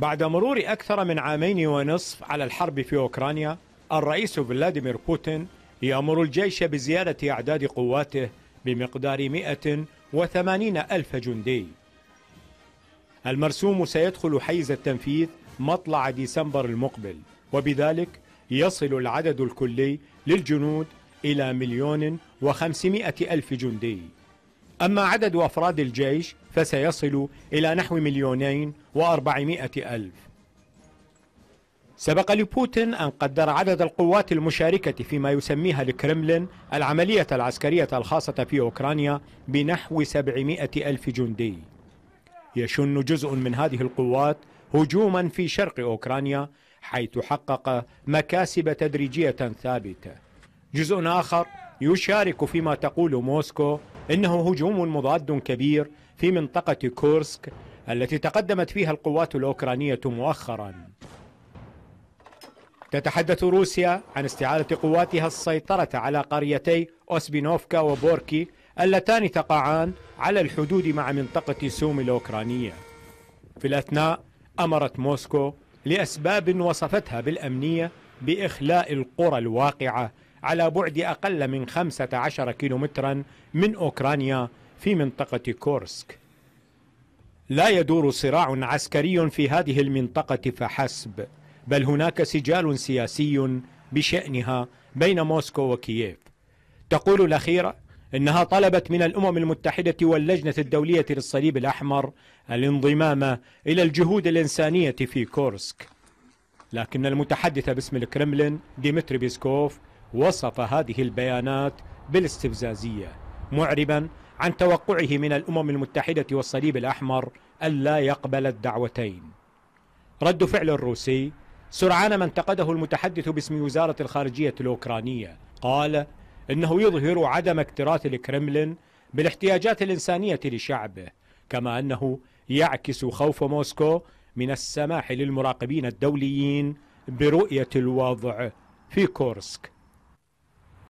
بعد مرور أكثر من عامين ونصف على الحرب في أوكرانيا الرئيس فلاديمير بوتين يأمر الجيش بزيادة أعداد قواته بمقدار 180 ألف جندي المرسوم سيدخل حيز التنفيذ مطلع ديسمبر المقبل وبذلك يصل العدد الكلي للجنود إلى مليون وخمسمائة ألف جندي أما عدد أفراد الجيش فسيصل إلى نحو مليونين وأربعمائة ألف سبق لبوتين أن قدر عدد القوات المشاركة فيما يسميها الكرملين العملية العسكرية الخاصة في أوكرانيا بنحو 700 ألف جندي يشن جزء من هذه القوات هجوما في شرق أوكرانيا حيث حقق مكاسب تدريجية ثابتة جزء آخر يشارك فيما تقول موسكو إنه هجوم مضاد كبير في منطقة كورسك التي تقدمت فيها القوات الأوكرانية مؤخرا تتحدث روسيا عن استعادة قواتها السيطرة على قريتي أوسبينوفكا وبوركي اللتان تقعان على الحدود مع منطقة سوم الأوكرانية في الأثناء أمرت موسكو لأسباب وصفتها بالأمنية بإخلاء القرى الواقعة على بعد أقل من 15 كيلومترا من أوكرانيا في منطقة كورسك لا يدور صراع عسكري في هذه المنطقة فحسب بل هناك سجال سياسي بشأنها بين موسكو وكييف تقول الأخيرة إنها طلبت من الأمم المتحدة واللجنة الدولية للصليب الأحمر الانضمام إلى الجهود الإنسانية في كورسك لكن المتحدث باسم الكرملين ديمتري بيسكوف وصف هذه البيانات بالاستفزازية معربا عن توقعه من الأمم المتحدة والصليب الأحمر ألا يقبل الدعوتين رد فعل الروسي سرعان ما انتقده المتحدث باسم وزارة الخارجية الأوكرانية قال إنه يظهر عدم اكتراث الكرملين بالاحتياجات الإنسانية لشعبه كما أنه يعكس خوف موسكو من السماح للمراقبين الدوليين برؤية الوضع في كورسك